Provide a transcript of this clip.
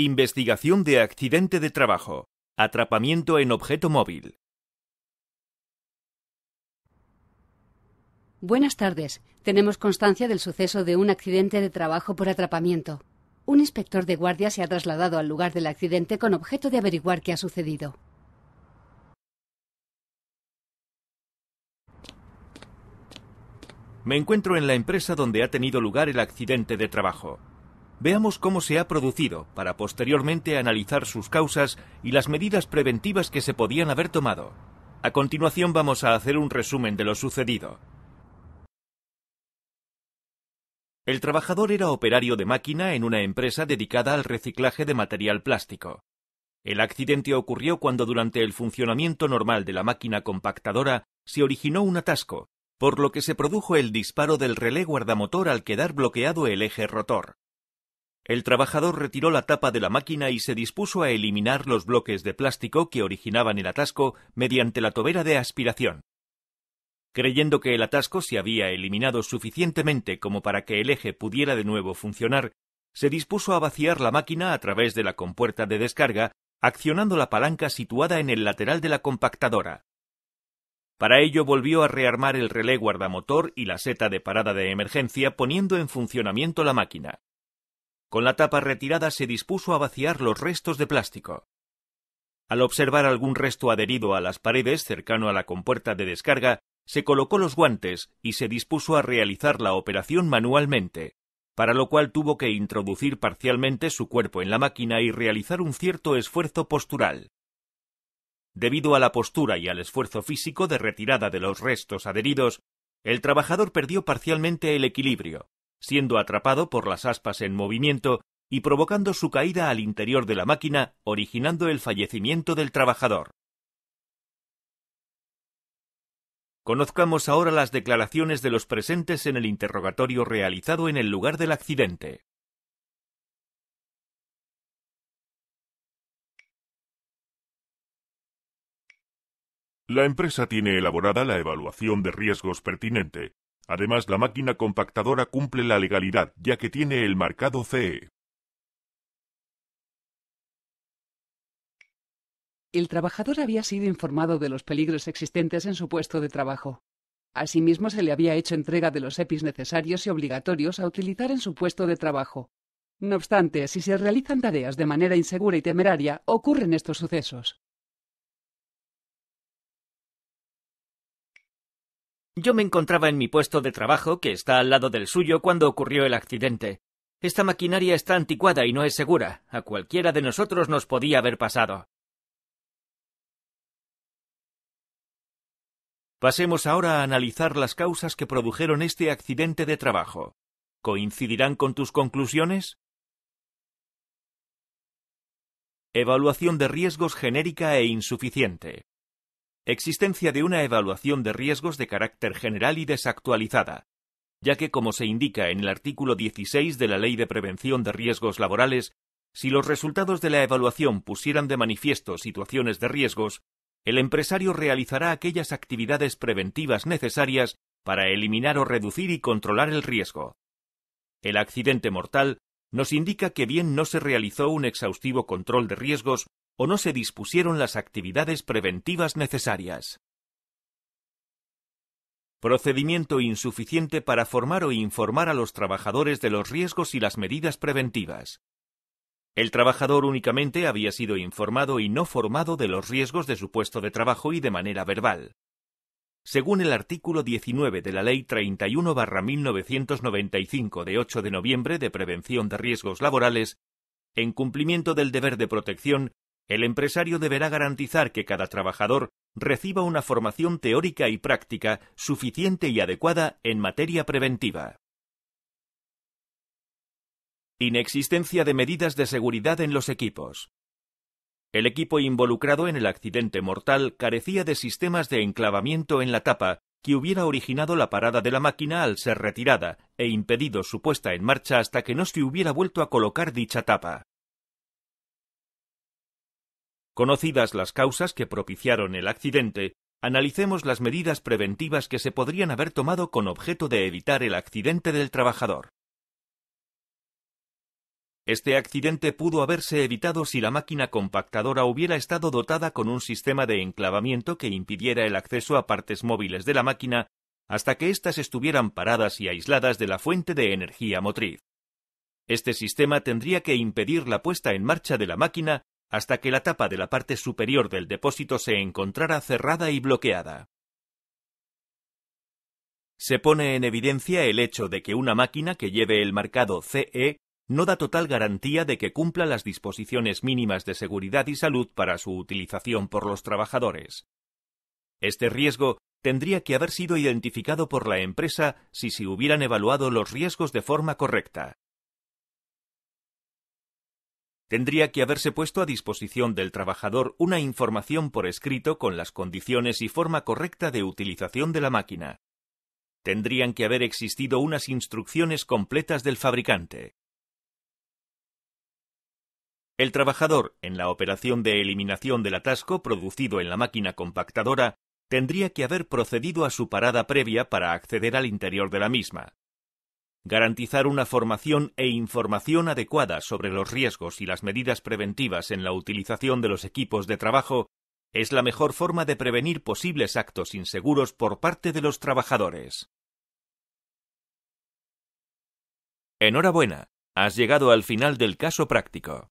Investigación de accidente de trabajo. Atrapamiento en objeto móvil. Buenas tardes. Tenemos constancia del suceso de un accidente de trabajo por atrapamiento. Un inspector de guardia se ha trasladado al lugar del accidente con objeto de averiguar qué ha sucedido. Me encuentro en la empresa donde ha tenido lugar el accidente de trabajo veamos cómo se ha producido para posteriormente analizar sus causas y las medidas preventivas que se podían haber tomado. A continuación vamos a hacer un resumen de lo sucedido. El trabajador era operario de máquina en una empresa dedicada al reciclaje de material plástico. El accidente ocurrió cuando durante el funcionamiento normal de la máquina compactadora se originó un atasco, por lo que se produjo el disparo del relé guardamotor al quedar bloqueado el eje rotor. El trabajador retiró la tapa de la máquina y se dispuso a eliminar los bloques de plástico que originaban el atasco mediante la tobera de aspiración. Creyendo que el atasco se había eliminado suficientemente como para que el eje pudiera de nuevo funcionar, se dispuso a vaciar la máquina a través de la compuerta de descarga, accionando la palanca situada en el lateral de la compactadora. Para ello volvió a rearmar el relé guardamotor y la seta de parada de emergencia poniendo en funcionamiento la máquina. Con la tapa retirada se dispuso a vaciar los restos de plástico. Al observar algún resto adherido a las paredes cercano a la compuerta de descarga, se colocó los guantes y se dispuso a realizar la operación manualmente, para lo cual tuvo que introducir parcialmente su cuerpo en la máquina y realizar un cierto esfuerzo postural. Debido a la postura y al esfuerzo físico de retirada de los restos adheridos, el trabajador perdió parcialmente el equilibrio, siendo atrapado por las aspas en movimiento y provocando su caída al interior de la máquina, originando el fallecimiento del trabajador. Conozcamos ahora las declaraciones de los presentes en el interrogatorio realizado en el lugar del accidente. La empresa tiene elaborada la evaluación de riesgos pertinente Además, la máquina compactadora cumple la legalidad, ya que tiene el marcado CE. El trabajador había sido informado de los peligros existentes en su puesto de trabajo. Asimismo, se le había hecho entrega de los EPIs necesarios y obligatorios a utilizar en su puesto de trabajo. No obstante, si se realizan tareas de manera insegura y temeraria, ocurren estos sucesos. Yo me encontraba en mi puesto de trabajo, que está al lado del suyo, cuando ocurrió el accidente. Esta maquinaria está anticuada y no es segura. A cualquiera de nosotros nos podía haber pasado. Pasemos ahora a analizar las causas que produjeron este accidente de trabajo. ¿Coincidirán con tus conclusiones? Evaluación de riesgos genérica e insuficiente existencia de una evaluación de riesgos de carácter general y desactualizada, ya que, como se indica en el artículo 16 de la Ley de Prevención de Riesgos Laborales, si los resultados de la evaluación pusieran de manifiesto situaciones de riesgos, el empresario realizará aquellas actividades preventivas necesarias para eliminar o reducir y controlar el riesgo. El accidente mortal nos indica que bien no se realizó un exhaustivo control de riesgos o no se dispusieron las actividades preventivas necesarias. Procedimiento insuficiente para formar o informar a los trabajadores de los riesgos y las medidas preventivas. El trabajador únicamente había sido informado y no formado de los riesgos de su puesto de trabajo y de manera verbal. Según el artículo 19 de la Ley 31-1995 de 8 de noviembre de Prevención de Riesgos Laborales, en cumplimiento del deber de protección, el empresario deberá garantizar que cada trabajador reciba una formación teórica y práctica suficiente y adecuada en materia preventiva. Inexistencia de medidas de seguridad en los equipos. El equipo involucrado en el accidente mortal carecía de sistemas de enclavamiento en la tapa que hubiera originado la parada de la máquina al ser retirada e impedido su puesta en marcha hasta que no se hubiera vuelto a colocar dicha tapa. Conocidas las causas que propiciaron el accidente, analicemos las medidas preventivas que se podrían haber tomado con objeto de evitar el accidente del trabajador. Este accidente pudo haberse evitado si la máquina compactadora hubiera estado dotada con un sistema de enclavamiento que impidiera el acceso a partes móviles de la máquina hasta que éstas estuvieran paradas y aisladas de la fuente de energía motriz. Este sistema tendría que impedir la puesta en marcha de la máquina hasta que la tapa de la parte superior del depósito se encontrara cerrada y bloqueada. Se pone en evidencia el hecho de que una máquina que lleve el marcado CE no da total garantía de que cumpla las disposiciones mínimas de seguridad y salud para su utilización por los trabajadores. Este riesgo tendría que haber sido identificado por la empresa si se hubieran evaluado los riesgos de forma correcta tendría que haberse puesto a disposición del trabajador una información por escrito con las condiciones y forma correcta de utilización de la máquina. Tendrían que haber existido unas instrucciones completas del fabricante. El trabajador, en la operación de eliminación del atasco producido en la máquina compactadora, tendría que haber procedido a su parada previa para acceder al interior de la misma garantizar una formación e información adecuada sobre los riesgos y las medidas preventivas en la utilización de los equipos de trabajo es la mejor forma de prevenir posibles actos inseguros por parte de los trabajadores. Enhorabuena, has llegado al final del caso práctico.